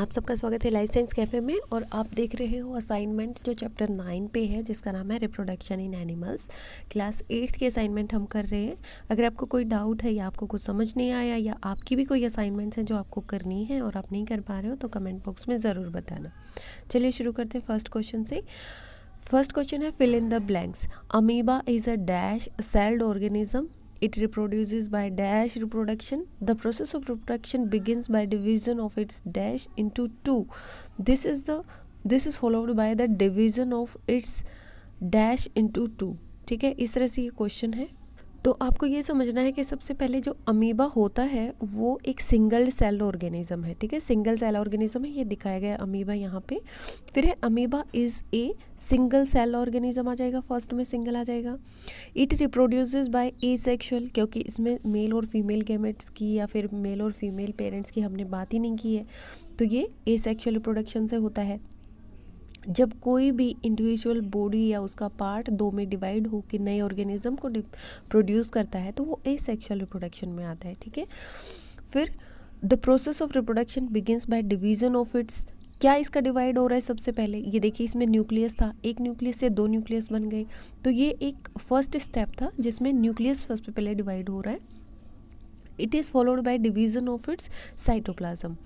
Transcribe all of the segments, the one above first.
आप सबका स्वागत है लाइफ साइंस कैफ़े में और आप देख रहे हो असाइनमेंट जो चैप्टर नाइन पे है जिसका नाम है reproduction in animals class eighth की असाइनमेंट हम कर रहे हैं अगर आपको कोई डाउट है या आपको कुछ समझ नहीं आया या आपकी भी कोई असाइनमेंट्स हैं जो आपको करनी है और आप नहीं कर पा रहे हो तो कमेंट बॉक्स में ज़रूर बताना चलिए शुरू करते हैं फर्स्ट क्वेश्चन से फर्स्ट क्वेश्चन है fill in the blanks amoeba is a dash celled organism It reproduces by dash reproduction. The process of reproduction begins by division of its dash into two. This is the this is followed by the division of its dash into two. ठीक है इस तरह से ये question है तो आपको ये समझना है कि सबसे पहले जो अमीबा होता है वो एक सिंगल सेल ऑर्गेनिज्म है ठीक है सिंगल सेल ऑर्गेनिज्म है ये दिखाया गया अमीबा यहाँ पे फिर है amoeba is a single cell organism आ जाएगा फर्स्ट में सिंगल आ जाएगा it reproduces by asexual क्योंकि इसमें मेल और फीमेल गेमेट्स की या फिर मेल और फीमेल पेरेंट्स की हमने बात ही नहीं की है तो ये ए सेक्शुअल रिप्रोडक्शन से होता है जब कोई भी इंडिविजुअल बॉडी या उसका पार्ट दो में डिवाइड होकर नए ऑर्गेनिज्म को प्रोड्यूस करता है तो वो ए सेक्शुअल रिप्रोडक्शन में आता है ठीक है फिर the process of reproduction begins by division of its क्या इसका डिवाइड हो रहा है सबसे पहले ये देखिए इसमें न्यूक्लियस था एक न्यूक्लियस से दो न्यूक्लियस बन गए तो ये एक फर्स्ट स्टेप था जिसमें न्यूक्लियस सबसे पहले डिवाइड हो रहा है it is followed by division of its cytoplasm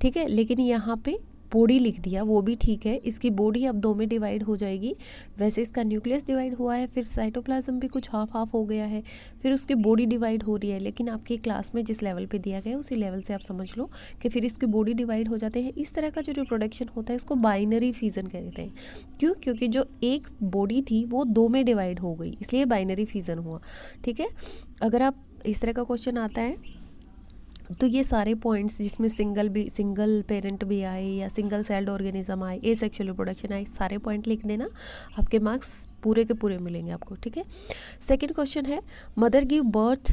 ठीक है लेकिन यहाँ पे बॉडी लिख दिया वो भी ठीक है इसकी बॉडी अब दो में डिवाइड हो जाएगी वैसे इसका न्यूक्लियस डिवाइड हुआ है फिर साइटोप्लाज्म भी कुछ हाफ हाफ हो गया है फिर उसकी बॉडी डिवाइड हो रही है लेकिन आपकी क्लास में जिस लेवल पर दिया गया है उसी लेवल से आप समझ लो कि फिर इसकी बॉडी डिवाइड हो जाते हैं इस तरह का जो रिप्रोडक्शन होता है इसको बाइनरी फीजन कहते हैं क्यों क्योंकि जो एक बॉडी थी वो दो में डिवाइड हो गई इसलिए बाइनरी फीजन हुआ ठीक है अगर आप इस तरह का क्वेश्चन आता है तो ये सारे पॉइंट्स जिसमें सिंगल भी सिंगल पेरेंट भी आए या सिंगल सेल्ड ऑर्गेनिज्म आए ए सेक्शुअल रिप्रोडक्शन आए सारे पॉइंट लिख देना आपके मार्क्स पूरे के पूरे मिलेंगे आपको ठीक है सेकेंड क्वेश्चन है mother give birth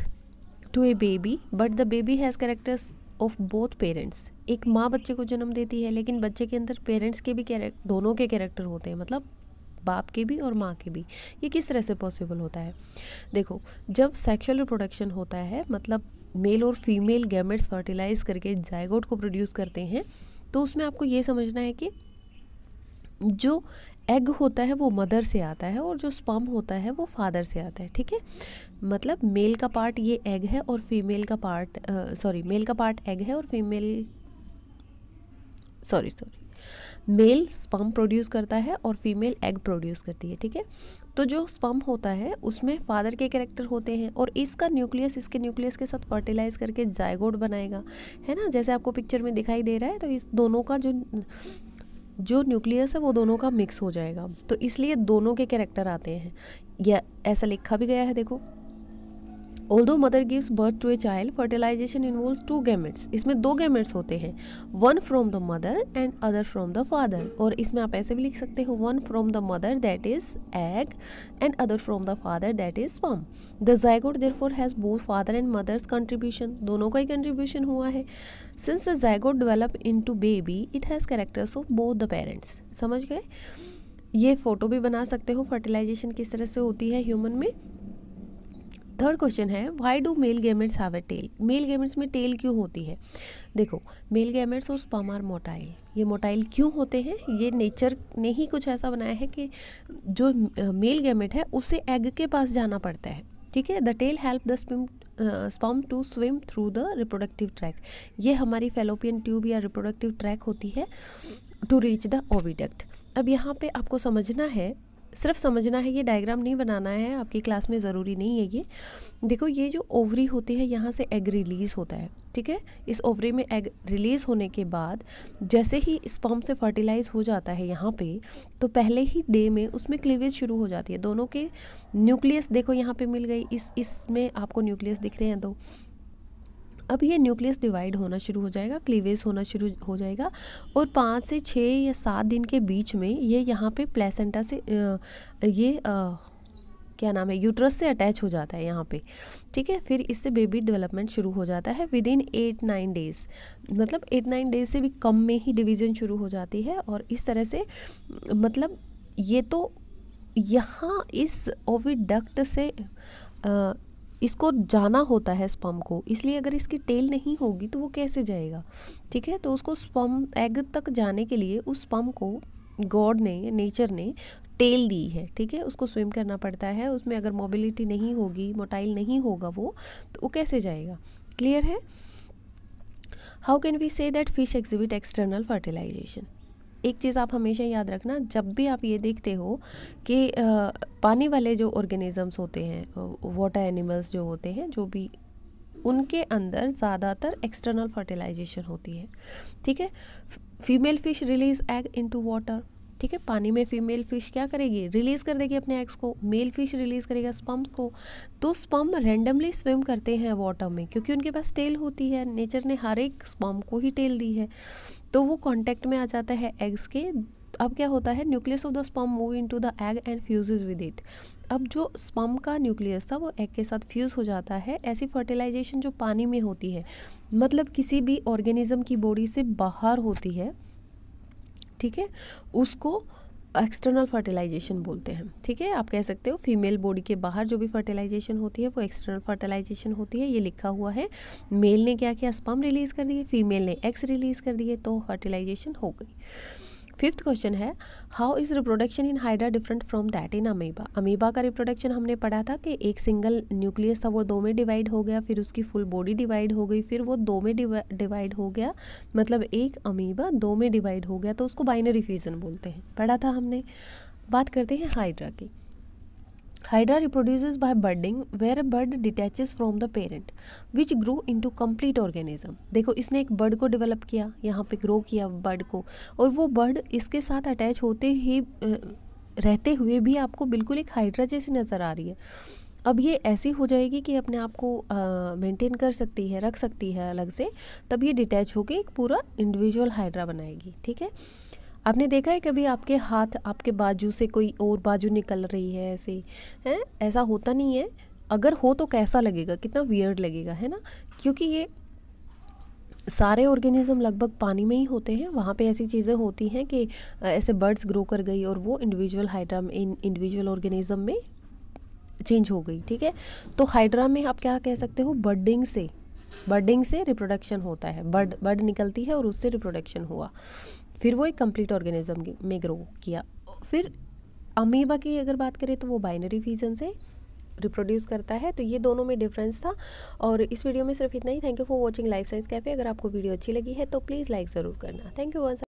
to a baby but the baby has characters of both parents एक माँ बच्चे को जन्म देती है लेकिन बच्चे के अंदर पेरेंट्स के भी कैरेक्ट दोनों के कैरेक्टर होते हैं मतलब बाप के भी और माँ के भी ये किस तरह से पॉसिबल होता है देखो जब सेक्शुअल रिप्रोडक्शन होता है मतलब मेल और फीमेल गैमेट्स फर्टिलाइज करके जायगोट को प्रोड्यूस करते हैं तो उसमें आपको ये समझना है कि जो एग होता है वो मदर से आता है और जो स्पम होता है वो फादर से आता है ठीक है मतलब मेल का पार्ट ये एग है और फीमेल का पार्ट सॉरी मेल का पार्ट एग है और female sorry sorry male sperm produce करता है और फीमेल एग प्रोड्यूस करती है ठीक है तो जो स्पम होता है उसमें फादर के कैरेक्टर होते हैं और इसका न्यूक्लियस इसके न्यूक्लियस के साथ फर्टिलाइज करके जायगोड बनाएगा है ना जैसे आपको पिक्चर में दिखाई दे रहा है तो इस दोनों का जो जो न्यूक्लियस है वो दोनों का मिक्स हो जाएगा तो इसलिए दोनों के कैरेक्टर आते हैं या ऐसा लिखा भी गया है देखो although mother gives birth to a child fertilization involve two gametes इसमें दो गैमेट्स होते हैं one from the mother and other from the father और इसमें आप ऐसे भी लिख सकते हो one from the mother that is egg and other from the father that is sperm the zygote therefore has both father and mother's contribution दोनों का ही कंट्रीब्यूशन हुआ है since the जैगोड develop into baby it has characters of both the parents समझ गए ये photo भी बना सकते हो फर्टिलाइजेशन किस तरह से होती है ह्यूमन में थर्ड क्वेश्चन है why do male gametes have a tail male gametes में टेल क्यों होती है देखो मेल गेमेट्स और स्पर्म आर मोटाइल ये मोटाइल क्यों होते हैं ये नेचर ने ही कुछ ऐसा बनाया है कि जो मेल गेमेट है उसे एग के पास जाना पड़ता है ठीक है the tail help the sperm sperm to swim through the reproductive tract ये हमारी फेलोपियन ट्यूब या रिप्रोडक्टिव ट्रैक होती है टू रीच द ओविडक्ट अब यहाँ पे आपको समझना है सिर्फ समझना है ये डायग्राम नहीं बनाना है आपकी क्लास में ज़रूरी नहीं है ये देखो ये जो ओवरी होती है यहाँ से एग रिलीज़ होता है ठीक है इस ओवरी में एग रिलीज़ होने के बाद जैसे ही स्पम्प से फर्टिलाइज़ हो जाता है यहाँ पे तो पहले ही डे में उसमें क्लीवेज शुरू हो जाती है दोनों के न्यूक्लियस देखो यहाँ पर मिल गई इस इसमें आपको न्यूक्लियस दिख रहे हैं दो तो, अब ये न्यूक्लियस डिवाइड होना शुरू हो जाएगा क्लीवेज होना शुरू हो जाएगा और पाँच से छः या सात दिन के बीच में ये यहाँ पे प्लेसेंटा से ये क्या नाम है यूट्रस से अटैच हो जाता है यहाँ पे ठीक है फिर इससे बेबी डेवलपमेंट शुरू हो जाता है within eight nine days मतलब एट नाइन डेज से भी कम में ही डिवीज़न शुरू हो जाती है और इस तरह से मतलब ये तो यहाँ इस ओविडक्ट से इसको जाना होता है स्पम को इसलिए अगर इसकी टेल नहीं होगी तो वो कैसे जाएगा ठीक है तो उसको स्पम एग तक जाने के लिए उस स्पम को गॉड ने नेचर ने टेल दी है ठीक है उसको स्विम करना पड़ता है उसमें अगर मोबिलिटी नहीं होगी मोटाइल नहीं होगा वो तो वो कैसे जाएगा क्लियर है how can we say that fish exhibit external fertilization एक चीज़ आप हमेशा याद रखना जब भी आप ये देखते हो कि पानी वाले जो ऑर्गेनिज़म्स होते हैं वाटर एनिमल्स जो होते हैं जो भी उनके अंदर ज़्यादातर एक्सटर्नल फर्टिलाइजेशन होती है ठीक है female fish release egg into water ठीक है पानी में फीमेल फिश क्या करेगी रिलीज़ कर देगी अपने एग्स को मेल फिश रिलीज़ करेगा स्पम्स को तो स्पम रेंडमली स्विम करते हैं वाटर में क्योंकि उनके पास टेल होती है नेचर ने हर एक स्पम को ही टेल दी है तो वो कॉन्टैक्ट में आ जाता है एग्स के अब क्या होता है nucleus of the sperm move into the egg and fuses with it अब जो स्पम का न्यूक्लियस था वो एग के साथ फ्यूज़ हो जाता है ऐसी फर्टिलाइजेशन जो पानी में होती है मतलब किसी भी ऑर्गेनिज़म की बॉडी से बाहर होती है ठीक है उसको एक्सटर्नल फर्टिलाइजेशन बोलते हैं ठीक है आप कह सकते हो फीमेल बॉडी के बाहर जो भी फर्टिलाइजेशन होती है वो एक्सटर्नल फर्टिलाइजेशन होती है ये लिखा हुआ है मेल ने क्या किया स्पम रिलीज़ कर दिए फीमेल ने एक्स रिलीज़ कर दिए तो फर्टिलाइजेशन हो गई फिफ्थ क्वेश्चन है how is reproduction in hydra different from that in amoeba amoeba का रिप्रोडक्शन हमने पढ़ा था कि एक सिंगल न्यूक्लियस था वो दो में डिवाइड हो गया फिर उसकी फुल बॉडी डिवाइड हो गई फिर वो दो में डिवाइड हो गया मतलब एक अमीबा दो में डिवाइड हो गया तो उसको बाइनरी फ्यूज़न बोलते हैं पढ़ा था हमने बात करते हैं हाइड्रा की Hydra reproduces by budding where a bud detaches from the parent which grew into complete organism. देखो इसने एक बर्ड को डेवलप किया यहाँ पे ग्रो किया बर्ड को और वो बर्ड इसके साथ अटैच होते ही रहते हुए भी आपको बिल्कुल एक हाइड्रा जैसी नज़र आ रही है अब ये ऐसी हो जाएगी कि अपने आप को मेंटेन कर सकती है रख सकती है अलग से तब ये डिटैच होकर एक पूरा इंडिविजुअल हाइड्रा बनाएगी ठीक है आपने देखा है कभी आपके हाथ आपके बाजू से कोई और बाजू निकल रही है ऐसे हैं ऐसा होता नहीं है अगर हो तो कैसा लगेगा कितना वियर्ड लगेगा है ना क्योंकि ये सारे ऑर्गेनिज़म लगभग पानी में ही होते हैं वहाँ पे ऐसी चीज़ें होती हैं कि ऐसे बर्ड्स ग्रो कर गई और वो इंडिविजुअल हाइड्रा इन इंडिविजुअल ऑर्गेनिज्म में चेंज हो गई ठीक है तो हाइड्रा में आप क्या कह सकते हो बर्डिंग से बर्डिंग से रिप्रोडक्शन होता है बर्ड बर्ड निकलती है और उससे रिप्रोडक्शन हुआ फिर वो एक कंप्लीट ऑर्गेनिज्म में ग्रो किया फिर अमीबा की अगर बात करें तो वो बाइनरी फीजन से रिप्रोड्यूस करता है तो ये दोनों में डिफरेंस था और इस वीडियो में सिर्फ इतना ही thank you for watching life science cafe अगर आपको वीडियो अच्छी लगी है तो प्लीज़ लाइक ज़रूर करना थैंक यू वन